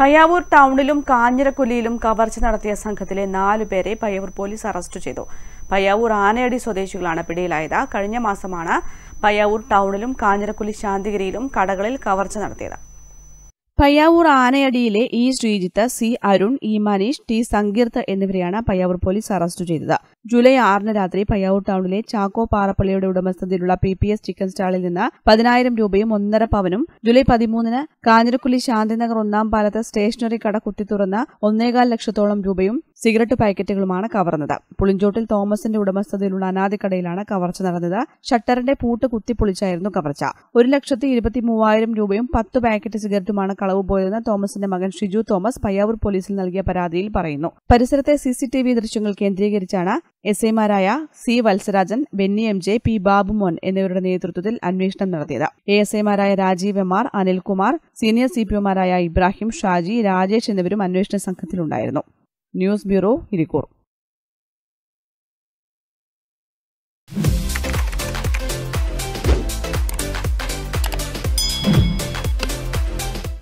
പയ്യാവൂർ ടൗണിലും കാഞ്ഞിരക്കുലിയിലും കവർച്ച നടത്തിയ സംഘത്തിലെ നാലു പേരെ പയ്യാവൂർ പോലീസ് അറസ്റ്റ് ചെയ്തു പയ്യാവൂർ ആനയടി സ്വദേശികളാണ് പിടിയിലായത് കഴിഞ്ഞ മാസമാണ് പയ്യാവൂർ ടൗണിലും കാഞ്ഞിരക്കുലി ശാന്തിഗിരിയിലും കടകളിൽ കവർച്ച നടത്തിയത് പയ്യാവൂർ ആനയടിയിലെ E Sreejith C Arun E Maneesh T Sankeerth എന്നിവരെയാണ് പയ്യാവൂർ പോലീസ് അറസ്റ്റ് ചെയ്തത് ജൂലൈ ആറിന് രാത്രി പയ്യാവൂർ ടൗണിലെ ചാക്കോ പാറപ്പള്ളിയുടെ ഉടമസ്ഥതയിലുള്ള പി പി എസ് ചിക്കൻ സ്റ്റാളിൽ നിന്ന് പതിനായിരം രൂപയും ഒന്നര പവനും ജൂലൈ പതിമൂന്നിന് കാഞ്ഞിരക്കുള്ളി ശാന്തിനഗർ ഒന്നാം പാലത്ത് സ്റ്റേഷനറി കട കുത്തിത്തുറന്ന് ഒന്നേകാൽ ലക്ഷത്തോളം രൂപയും സിഗരറ്റ് പാക്കറ്റുകളുമാണ് കവർന്നത് പുളിഞ്ചോട്ടിൽ തോമസിന്റെ ഉടമസ്ഥതയിലുള്ള അനാദിക്കടയിലാണ് കവർച്ച നടന്നത് ഷട്ടറിന്റെ പൂട്ട് കുത്തിപ്പൊളിച്ചായിരുന്നു കവർച്ച ഒരു ലക്ഷത്തി ഇരുപത്തി മൂവായിരം രൂപയും പത്ത് പാക്കറ്റ് സിഗരറ്റുമാണ് കളവ് പോയതെന്ന് തോമസിന്റെ മകൻ ഷിജു തോമസ് പയ്യാവൂർ പോലീസിൽ നൽകിയ പരാതിയിൽ പറയുന്നു പരിസരത്തെ സിസിടിവി ദൃശ്യങ്ങൾ കേന്ദ്രീകരിച്ചാണ് എസ് ഐമാരായ C Vatsarajan Benny M J P Babumon എന്നിവരുടെ നേതൃത്വത്തിൽ അന്വേഷണം നടത്തിയത് എ എസ് ഐമാരായ Rajeev M R Anilkumar senior C P ഒമാരായ ഇബ്രാഹിം ഷാജി രാജേഷ് എന്നിവരും അന്വേഷണ സംഘത്തിലുണ്ടായിരുന്നു News Bureau, Hilary